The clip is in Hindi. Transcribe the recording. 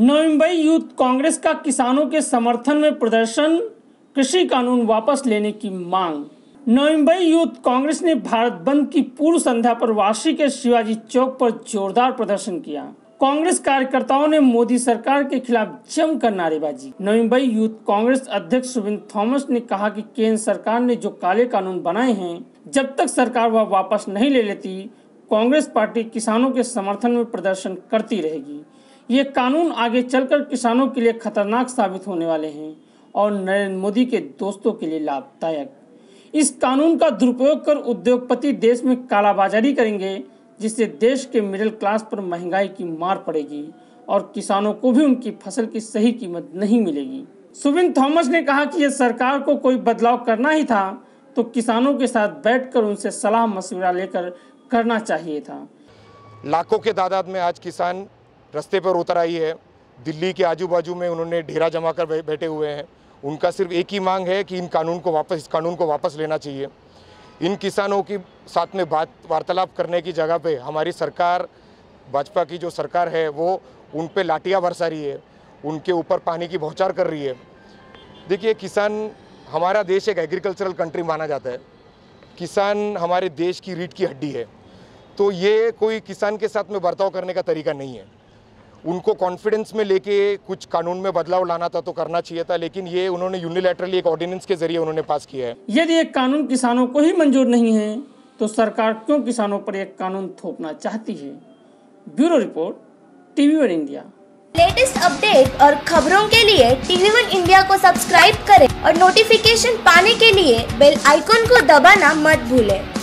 नव मुंबई यूथ कांग्रेस का किसानों के समर्थन में प्रदर्शन कृषि कानून वापस लेने की मांग मुंबई यूथ कांग्रेस ने भारत बंद की पूर्व संध्या पर वाशी के शिवाजी चौक पर जोरदार प्रदर्शन किया कांग्रेस कार्यकर्ताओं ने मोदी सरकार के खिलाफ जमकर नारेबाजी नव मुंबई यूथ कांग्रेस अध्यक्ष सुविंद थॉमस ने कहा कि केंद्र सरकार ने जो काले कानून बनाए हैं जब तक सरकार वह वापस नहीं ले लेती कांग्रेस पार्टी किसानों के समर्थन में प्रदर्शन करती रहेगी ये कानून आगे चलकर किसानों के लिए खतरनाक साबित होने वाले हैं और नरेंद्र मोदी के दोस्तों के लिए लाभदायक इस कानून का दुरुपयोग कर उद्योगपति देश में कालाबाजारी करेंगे जिससे देश के मिडिल क्लास पर महंगाई की मार पड़ेगी और किसानों को भी उनकी फसल की सही कीमत नहीं मिलेगी सुविन थॉमस ने कहा कि यह सरकार को कोई बदलाव करना ही था तो किसानों के साथ बैठकर उनसे सलाह मशवरा लेकर करना चाहिए था लाखों के तादाद में आज किसान रस्ते पर उतर आई है दिल्ली के आजू बाजू में उन्होंने ढेरा जमा कर बैठे हुए हैं उनका सिर्फ एक ही मांग है कि इन कानून को वापस इस कानून को वापस लेना चाहिए इन किसानों की साथ में बात वार्तालाप करने की जगह पे हमारी सरकार भाजपा की जो सरकार है वो उन पर लाठियाँ बरसा रही है उनके ऊपर पानी की बौछार कर रही है देखिए किसान हमारा देश एक एग्रीकल्चरल कंट्री माना जाता है किसान हमारे देश की रीढ़ की हड्डी है तो ये कोई किसान के साथ में बर्ताव करने का तरीका नहीं है उनको कॉन्फिडेंस में लेके कुछ कानून में बदलाव लाना था तो करना चाहिए था लेकिन ये उन्होंने यूनिलेटरली एक ऑर्डिनेंस के जरिए उन्होंने पास किया है यदि एक कानून किसानों को ही मंजूर नहीं है तो सरकार क्यों किसानों पर एक कानून थोपना चाहती है bureau report TV one India latest update और खबरों के लिए टीवी वन इंडिया को सब्सक्राइब करें और नोटिफिकेशन पाने के लिए बेल आइकॉन को दबाना मत भूलें।